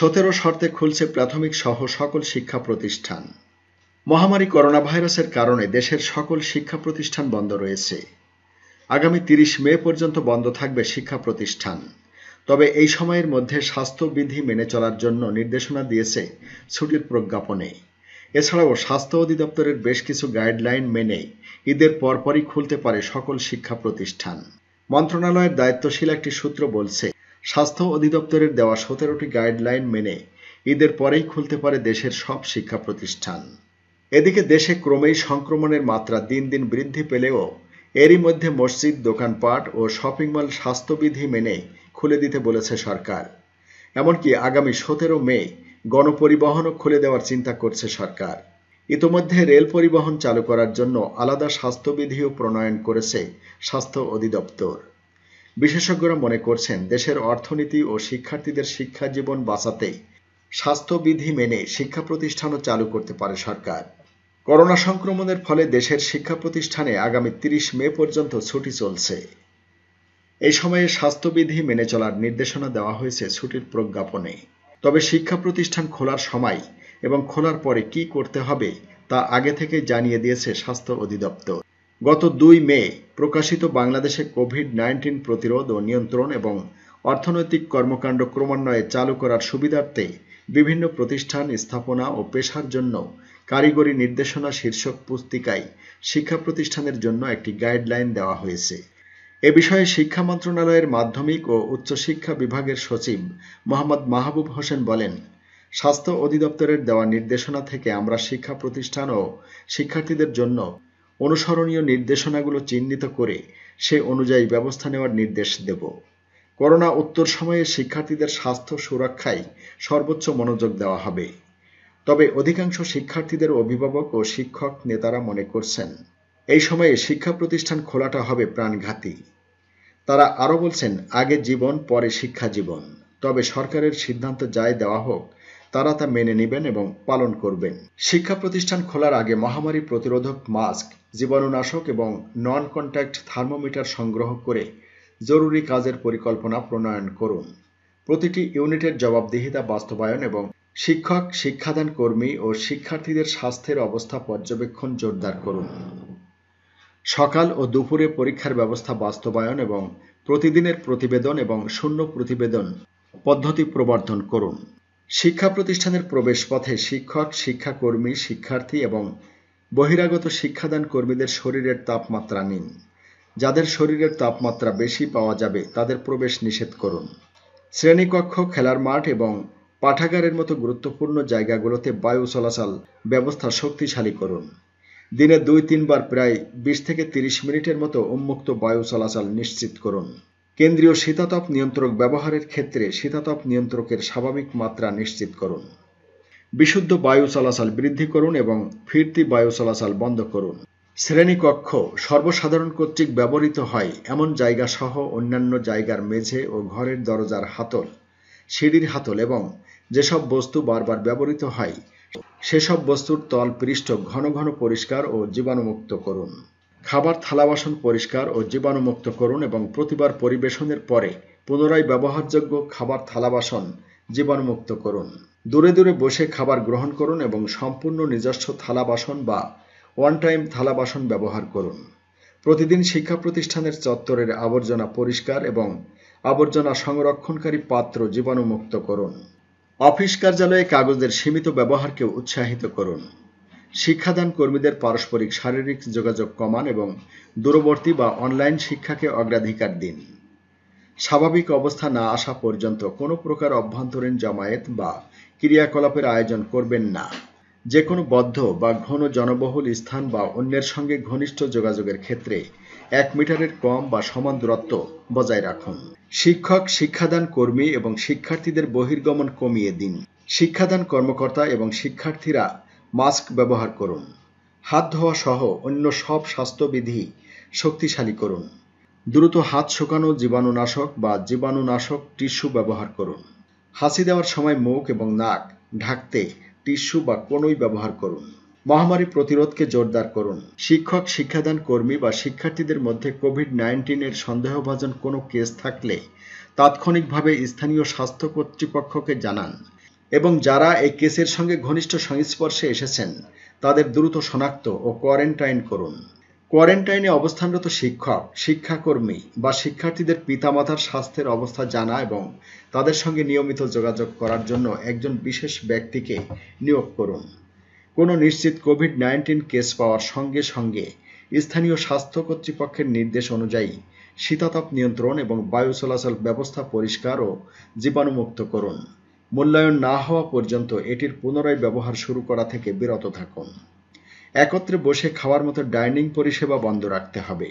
সতেরো শর্তে খুলছে প্রাথমিক সহ সকল শিক্ষা প্রতিষ্ঠান মহামারী করোনা ভাইরাসের কারণে দেশের সকল শিক্ষা প্রতিষ্ঠান বন্ধ রয়েছে আগামী তিরিশ মে পর্যন্ত বন্ধ থাকবে শিক্ষা প্রতিষ্ঠান তবে এই সময়ের মধ্যে স্বাস্থ্যবিধি মেনে চলার জন্য নির্দেশনা দিয়েছে ছুটির প্রজ্ঞাপনে এছাড়াও স্বাস্থ্য অধিদপ্তরের বেশ কিছু গাইডলাইন মেনে ঈদের পরপরই খুলতে পারে সকল শিক্ষা প্রতিষ্ঠান মন্ত্রণালয়ের দায়িত্বশীল একটি সূত্র বলছে স্বাস্থ্য অধিদপ্তরের দেওয়া সতেরোটি গাইডলাইন মেনে ঈদের পরেই খুলতে পারে দেশের সব শিক্ষা প্রতিষ্ঠান এদিকে দেশে ক্রমেই সংক্রমণের মাত্রা দিন দিন বৃদ্ধি পেলেও এরই মধ্যে মসজিদ দোকানপাট ও শপিং মল স্বাস্থ্যবিধি মেনে খুলে দিতে বলেছে সরকার এমনকি আগামী সতেরো মে গণপরিবহনও খুলে দেওয়ার চিন্তা করছে সরকার ইতোমধ্যে রেল পরিবহন চালু করার জন্য আলাদা স্বাস্থ্যবিধিও প্রণয়ন করেছে স্বাস্থ্য অধিদপ্তর বিশেষজ্ঞরা মনে করছেন দেশের অর্থনীতি ও শিক্ষার্থীদের শিক্ষা জীবন বাঁচাতেই স্বাস্থ্যবিধি মেনে শিক্ষা প্রতিষ্ঠানও চালু করতে পারে সরকার করোনা সংক্রমণের ফলে দেশের শিক্ষা প্রতিষ্ঠানে আগামী তিরিশ মে পর্যন্ত ছুটি চলছে এই সময়ে স্বাস্থ্যবিধি মেনে চলার নির্দেশনা দেওয়া হয়েছে ছুটির প্রজ্ঞাপনে তবে শিক্ষা প্রতিষ্ঠান খোলার সময় এবং খোলার পরে কি করতে হবে তা আগে থেকে জানিয়ে দিয়েছে স্বাস্থ্য অধিদপ্তর গত দুই মে প্রকাশিত বাংলাদেশে কোভিড নাইন্টিন প্রতিরোধ ও নিয়ন্ত্রণ এবং অর্থনৈতিক কর্মকাণ্ড ক্রমান্বয়ে চালু করার সুবিধার্থে বিভিন্ন প্রতিষ্ঠান স্থাপনা ও পেশার জন্য কারিগরি নির্দেশনা শীর্ষক পুস্তিকায় শিক্ষা প্রতিষ্ঠানের জন্য একটি গাইডলাইন দেওয়া হয়েছে এ বিষয়ে শিক্ষা মন্ত্রণালয়ের মাধ্যমিক ও উচ্চশিক্ষা বিভাগের সচিব মোহাম্মদ মাহবুব হোসেন বলেন স্বাস্থ্য অধিদপ্তরের দেওয়া নির্দেশনা থেকে আমরা শিক্ষা প্রতিষ্ঠান ও শিক্ষার্থীদের জন্য অনুসরণীয় নির্দেশনাগুলো চিহ্নিত করে সে অনুযায়ী ব্যবস্থা নেওয়ার নির্দেশ দেব করোনা উত্তর সময়ে শিক্ষার্থীদের স্বাস্থ্য সুরক্ষায় সর্বোচ্চ মনোযোগ দেওয়া হবে তবে অধিকাংশ শিক্ষার্থীদের অভিভাবক ও শিক্ষক নেতারা মনে করছেন এই সময়ে শিক্ষা প্রতিষ্ঠান খোলাটা হবে প্রাণঘাতী তারা আরও বলছেন আগে জীবন পরে শিক্ষা জীবন তবে সরকারের সিদ্ধান্ত যাই দেওয়া হোক তারা তা মেনে নেবেন এবং পালন করবেন শিক্ষা প্রতিষ্ঠান খোলার আগে মহামারী প্রতিরোধক মাস্ক জীবাণুনাশক এবং নন কন্ট্যাক্ট থার্মোমিটার সংগ্রহ করে জরুরি কাজের পরিকল্পনা প্রণয়ন করুন প্রতিটি ইউনিটের জবাবদিহিতা বাস্তবায়ন এবং শিক্ষক শিক্ষাদান কর্মী ও শিক্ষার্থীদের স্বাস্থ্যের অবস্থা পর্যবেক্ষণ জোরদার করুন সকাল ও দুপুরে পরীক্ষার ব্যবস্থা বাস্তবায়ন এবং প্রতিদিনের প্রতিবেদন এবং শূন্য প্রতিবেদন পদ্ধতি প্রবর্তন করুন শিক্ষা প্রতিষ্ঠানের প্রবেশপথে শিক্ষক শিক্ষাকর্মী শিক্ষার্থী এবং বহিরাগত শিক্ষাদান কর্মীদের শরীরের তাপমাত্রা নিন যাদের শরীরের তাপমাত্রা বেশি পাওয়া যাবে তাদের প্রবেশ নিষেধ করুন শ্রেণীকক্ষ খেলার মাঠ এবং পাঠাগারের মতো গুরুত্বপূর্ণ জায়গাগুলোতে বায়ু চলাচল ব্যবস্থা শক্তিশালী করুন দিনে দুই তিনবার প্রায় বিশ থেকে তিরিশ মিনিটের মতো উন্মুক্ত বায়ু চলাচল নিশ্চিত করুন কেন্দ্রীয় শীতাতপ নিয়ন্ত্রক ব্যবহারের ক্ষেত্রে শীতাতপ নিয়ন্ত্রকের স্বাভাবিক মাত্রা নিশ্চিত করুন বিশুদ্ধ বায়ু চলাচল বৃদ্ধি করুন এবং ফিরতি বায়ু চলাচল বন্ধ করুন শ্রেণীকক্ষ সর্বসাধারণ কর্তৃক ব্যবহৃত হয় এমন জায়গা সহ অন্যান্য জায়গার মেঝে ও ঘরের দরজার হাতল সিঁড়ির হাতল এবং যেসব বস্তু বারবার ব্যবহৃত হয় সেসব বস্তুর তল পৃষ্ঠ ঘন ঘন পরিষ্কার ও জীবাণুমুক্ত করুন খাবার থালা বাসন পরিষ্কার ও জীবাণুমুক্ত করুন এবং প্রতিবার পরিবেশনের পরে পুনরায় ব্যবহারযোগ্য খাবার থালা বাসন জীবাণুমুক্ত করুন দূরে দূরে বসে খাবার গ্রহণ করুন এবং সম্পূর্ণ নিজস্ব থালা বাসন বা ওয়ান টাইম থালা বাসন ব্যবহার করুন প্রতিদিন শিক্ষা প্রতিষ্ঠানের চত্বরের আবর্জনা পরিষ্কার এবং আবর্জনা সংরক্ষণকারী পাত্র জীবাণুমুক্ত করুন অফিস কার্যালয়ে কাগজের সীমিত ব্যবহারকে উৎসাহিত করুন শিক্ষাদান কর্মীদের পারস্পরিক শারীরিক যোগাযোগ কমান এবং দূরবর্তী বা অনলাইন শিক্ষাকে অগ্রাধিকার দিন স্বাভাবিক অবস্থা না আসা পর্যন্ত কোনো প্রকার অভ্যন্তরীণ জামায়াত বা ক্রিয়াকলাপের আয়োজন করবেন না যে কোনো বদ্ধ বা ঘন জনবহুল স্থান বা অন্যের সঙ্গে ঘনিষ্ঠ যোগাযোগের ক্ষেত্রে এক মিটারের কম বা সমান দূরত্ব বজায় রাখুন শিক্ষক শিক্ষাদান কর্মী এবং শিক্ষার্থীদের বহির্গমন কমিয়ে দিন শিক্ষাদান কর্মকর্তা এবং শিক্ষার্থীরা মাস্ক ব্যবহার করুন হাত ধোয়া সহ অন্য সব স্বাস্থ্যবিধি শক্তিশালী করুন দ্রুত হাত শুকানো জীবাণুনাশক বা জীবাণুনাশক টিস্যু ব্যবহার করুন হাসি দেওয়ার সময় মুখ এবং নাক ঢাকতে টিস্যু বা কোনোই ব্যবহার করুন মহামারী প্রতিরোধকে জোরদার করুন শিক্ষক শিক্ষাদান কর্মী বা শিক্ষার্থীদের মধ্যে কোভিড নাইন্টিনের সন্দেহভাজন কোনো কেস থাকলে তাৎক্ষণিকভাবে স্থানীয় স্বাস্থ্য কর্তৃপক্ষকে জানান এবং যারা এই কেসের সঙ্গে ঘনিষ্ঠ সংস্পর্শে এসেছেন তাদের দ্রুত শনাক্ত ও কোয়ারেন্টাইন করুন কোয়ারেন্টাইনে অবস্থানরত শিক্ষক শিক্ষাকর্মী বা শিক্ষার্থীদের পিতামাতার স্বাস্থ্যের অবস্থা জানা এবং তাদের সঙ্গে নিয়মিত যোগাযোগ করার জন্য একজন বিশেষ ব্যক্তিকে নিয়োগ করুন কোনো নিশ্চিত কোভিড নাইন্টিন কেস পাওয়ার সঙ্গে সঙ্গে স্থানীয় স্বাস্থ্য কর্তৃপক্ষের নির্দেশ অনুযায়ী শীতাতাপ নিয়ন্ত্রণ এবং বায়ু চলাচল ব্যবস্থা পরিষ্কার ও জীবাণুমুক্ত করুন মূল্যায়ন না হওয়া পর্যন্ত এটির পুনরায় ব্যবহার শুরু করা থেকে বিরত থাকুন একত্রে বসে খাওয়ার মতো ডাইনিং পরিষেবা বন্ধ রাখতে হবে